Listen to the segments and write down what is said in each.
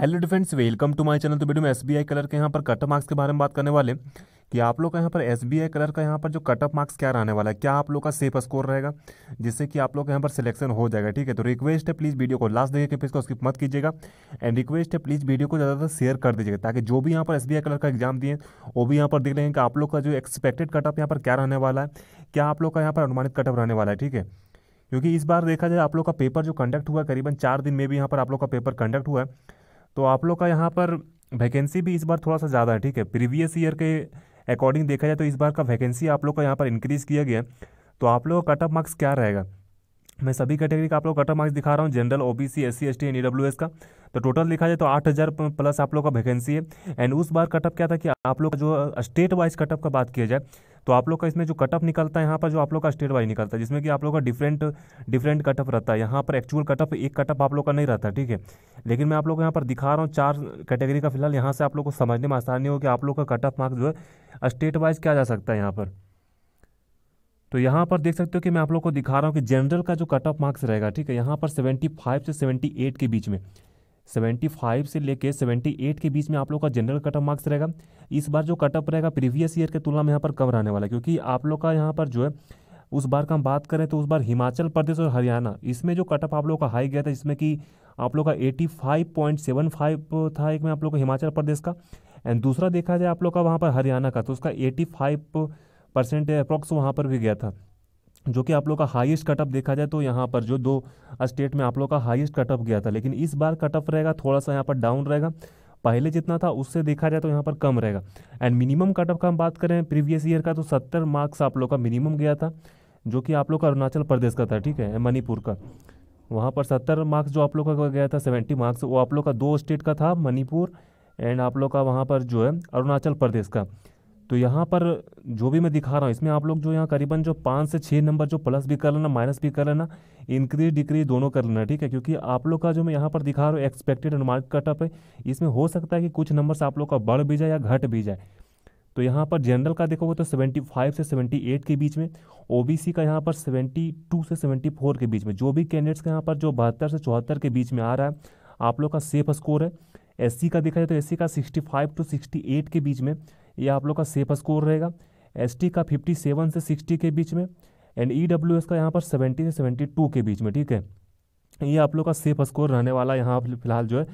hello friends welcome to my channel तो video में एस कलर के यहाँ पर कटअप मार्क्स के बारे में बात करने वाले कि आप लोग का यहाँ पर एस कलर का यहाँ पर जो कटअप मार्क्स क्या रहने वाला है क्या आप लोग का सेफ स्कोर रहेगा जिससे कि आप लोग का यहाँ पर सिलेक्शन हो जाएगा ठीक है तो रिक्वेस्ट है प्लीज़ वीडियो को लास्ट देखिए इसको स्किप मत कीजिएगा एंड रिक्वेस्ट है प्लीज़ वीडियो को ज़्यादातर शेयर कर दीजिएगा ताकि जो भी यहाँ पर एस कलर का एग्जाम दिए वो भी यहाँ पर देख लेंगे कि आप लोग का जो एक्सपेक्टेड कटअप यहाँ पर क्या रहने वाला है क्या आप लोग का यहाँ पर अनुमानित कटअप रहने वाला है ठीक है क्योंकि इस बार देखा जाए आप लोग का पेपर जो कंडक्ट हुआ करीबन चार दिन में भी यहाँ पर आप लोग का पेपर कंडक्ट हुआ है तो आप लोग का यहाँ पर वैकेंसी भी इस बार थोड़ा सा ज़्यादा है ठीक है प्रीवियस ईयर के अकॉर्डिंग देखा जाए तो इस बार का वैकेंसी आप लोग का यहाँ पर इंक्रीज़ किया गया तो आप लोग का कट ऑफ मार्क्स क्या रहेगा मैं सभी कैटेगरी का आप लोग कट ऑफ मार्क्स दिखा रहा हूँ general O B C S N S का तो टोटल देखा जाए तो आठ हज़ार प्लस आप लोग का वैकेंसी है एंड उस बार कटअप क्या था कि आप लोग का जो स्टेट वाइज कटअप का बात किया जाए तो आप लोग का इसमें जो कटअप निकलता है यहाँ पर जो आप लोग का स्टेट वाइज निकलता है जिसमें कि आप लोग का डिफरेंट डिफरेंट कटअप रहता है यहाँ पर एक्चुअल कटअप एक कटअप आप लोग का नहीं रहता ठीक है लेकिन मैं आप लोग को यहाँ पर दिखा रहा हूँ चार कैटेगरी का फिलहाल यहाँ से आप लोग को समझने में आसानी हो कि आप लोग का कटअप मार्क्स जो है स्टेट वाइज क्या जा सकता है यहाँ पर तो यहाँ पर देख सकते हो कि मैं आप लोग को दिखा रहा हूँ कि जनरल का जो कट ऑफ मार्क्स रहेगा ठीक है यहाँ पर 75 से 78 के बीच में 75 से लेके 78 के बीच में आप लोग का जनरल कट ऑफ मार्क्स रहेगा इस बार जो कटअप रहेगा प्रीवियस ईयर के तुलना में यहाँ पर कवर आने वाला है क्योंकि आप लोग का यहाँ पर जो है उस बार का हम बात करें तो उस बार हिमाचल प्रदेश और हरियाणा इसमें जो कटअप आप लोग का हाई गया था जिसमें कि आप लोग का फाइव था एक में आप लोग का हिमाचल प्रदेश का एंड दूसरा देखा जाए आप लोग का वहाँ पर हरियाणा का तो उसका एटी फाइव परसेंट अप्रॉक्स वहाँ पर भी गया था जो कि आप लोग का हाईएस्ट कटअप देखा जाए तो यहाँ पर जो दो स्टेट में आप लोग का हाईएस्ट कटअप गया था लेकिन इस बार कटअप रहेगा थोड़ा सा यहाँ पर डाउन रहेगा पहले जितना था उससे देखा जाए तो यहाँ पर कम रहेगा एंड मिनिमम कट ऑफ का हम बात करें प्रीवियस ईयर का तो सत्तर मार्क्स आप लोग का मिनिमम गया था जो कि आप लोग का अरुणाचल प्रदेश का था ठीक है मणिपुर का वहाँ पर सत्तर मार्क्स जो आप लोग का गया था सेवेंटी मार्क्स वो आप लोग का दो स्टेट का था मणिपुर एंड आप लोग का वहाँ पर जो है अरुणाचल प्रदेश का तो यहाँ पर जो भी मैं दिखा रहा हूँ इसमें आप लोग जो यहाँ करीबन जो पाँच से छः नंबर जो प्लस भी कर लेना माइनस भी कर लेना इंक्रीज डिक्रीज दोनों कर लेना ठीक है क्योंकि आप लोग का जो मैं यहाँ पर दिखा रहा हूँ एक्सपेक्टेड अनुमान कटअप है इसमें हो सकता है कि कुछ नंबर्स आप लोग का बढ़ भी जाए या घट भी जाए तो यहाँ पर जनरल का देखोगे तो फाइव से एट के बीच में ओबीसी का यहाँ पर टू से फोर के बीच में जो भी कैंडिडेट्स का यहाँ पर जो बहत्तर से चौहत्तर के बीच में आ रहा है आप लोग का सेफ स्कोर है एस का देखा जाए तो एस का sixty five to sixty eight के बीच में ये आप लोग का सेफ स्कोर रहेगा एस का फिफ्टी सेवन से सिक्सटी के बीच में एंड ई डब्ल्यू एस का यहाँ पर सेवेंटी से सेवेंटी टू के बीच में ठीक है ये आप लोग का सेफ स्कोर रहने वाला यहाँ फिलहाल जो है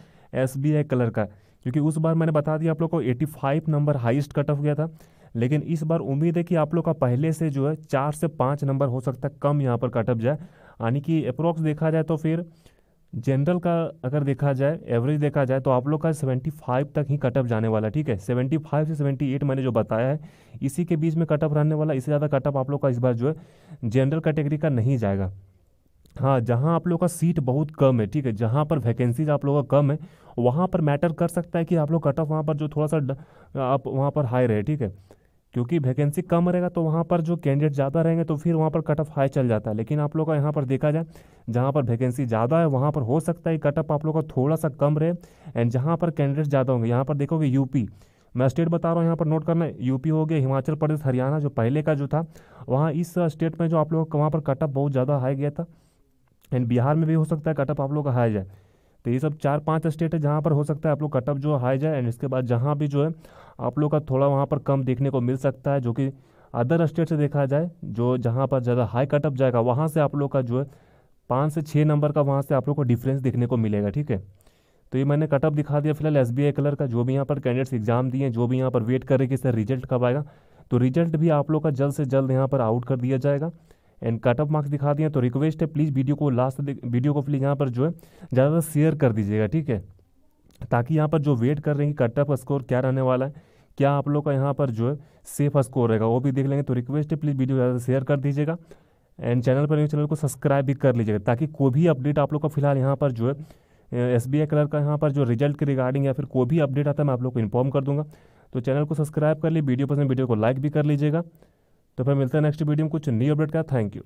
एस कलर का क्योंकि उस बार मैंने बता दिया आप लोग को five number highest cut off गया था लेकिन इस बार उम्मीद है कि आप लोग का पहले से जो है चार से पाँच नंबर हो सकता है कम यहाँ पर कट ऑफ जाए यानी कि अप्रोक्स देखा जाए तो फिर जनरल का अगर देखा जाए एवरेज देखा जाए तो आप लोग का 75 तक ही कटअप जाने वाला ठीक है 75 से 78 मैंने जो बताया है इसी के बीच में कटअप रहने वाला इससे ज़्यादा कटअप आप लोग का इस बार जो है जनरल कैटेगरी का नहीं जाएगा हाँ जहाँ आप लोग का सीट बहुत कम है ठीक है जहाँ पर वैकेंसीज आप लोगों का कम है वहाँ पर मैटर कर सकता है कि आप लोग कटअप वहाँ पर जो थोड़ा सा आप वहाँ पर हाई रहे ठीक है क्योंकि वैकेंसी कम रहेगा तो वहाँ पर जो कैंडिडेट ज़्यादा रहेंगे तो फिर वहाँ पर कट ऑफ हाई चल जाता है लेकिन आप लोग का यहाँ पर देखा जाए जहाँ पर वैकेंसी ज़्यादा है वहाँ पर हो सकता है कट ऑफ आप लोग का थोड़ा सा कम रहे एंड जहाँ पर कैंडिडेट ज़्यादा होंगे यहाँ पर देखोगे यूपी मैं स्टेट बता रहा हूँ यहाँ पर नोट करना यूपी हो गया हिमाचल प्रदेश हरियाणा जो पहले का जो था वहाँ इस स्टेट में जो आप लोगों का वहाँ पर कटअप बहुत ज़्यादा हाई गया था एंड बिहार में भी हो सकता है कटअप आप लोग का हाई जाए तो ये सब चार पांच स्टेट है जहाँ पर हो सकता है आप लोग कटअप जो हाई जाए एंड इसके बाद जहाँ भी जो है आप लोग का थोड़ा वहाँ पर कम देखने को मिल सकता है जो कि अदर स्टेट से देखा जाए जो जहाँ पर ज़्यादा हाई कटअप जाएगा वहाँ से आप लोग का जो है पाँच से छः नंबर का वहाँ से आप लोग को डिफरेंस देखने को मिलेगा ठीक है तो ये मैंने कटअप दिखा दिया फिलहाल एस बी कलर का जो भी यहाँ पर कैंडिडेट्स एग्जाम दिए जो भी यहाँ पर वेट कर रहे कि सर रिजल्ट कब आएगा तो रिजल्ट भी आप लोग का जल्द से जल्द यहाँ पर आउट कर दिया जाएगा एंड कट ऑफ मार्क्स दिखा दिए तो रिक्वेस्ट है प्लीज़ वीडियो को लास्ट वीडियो को प्लीज़ यहाँ पर जो है ज़्यादा शेयर कर दीजिएगा ठीक है ताकि यहाँ पर जो वेट कर रहे हैं कट ऑफ स्कोर क्या रहने वाला है क्या आप लोग का यहाँ पर जो है सेफ स्कोर रहेगा वो भी देख लेंगे तो रिक्वेस्ट है प्लीज़ वीडियो ज़्यादा शेयर कर दीजिएगा एंड चैनल पर चैनल को सब्सक्राइब भी कर लीजिएगा ताकि कोई भी अपडेट आप लोग का फिलहाल यहाँ पर जो है एस बी आई कलर का यहाँ पर जो रिजल्ट के रिगार्डिंग या फिर कोई भी अपडेट आता है मैं आप लोग को इन्फॉर्म कर दूंगा तो चैनल को सब्सक्राइब कर लिए वीडियो पसंद वीडियो को लाइक भी कर लीजिएगा तो फिर मिलते हैं नेक्स्ट वीडियो में कुछ न्यू अपडेट का थैंक यू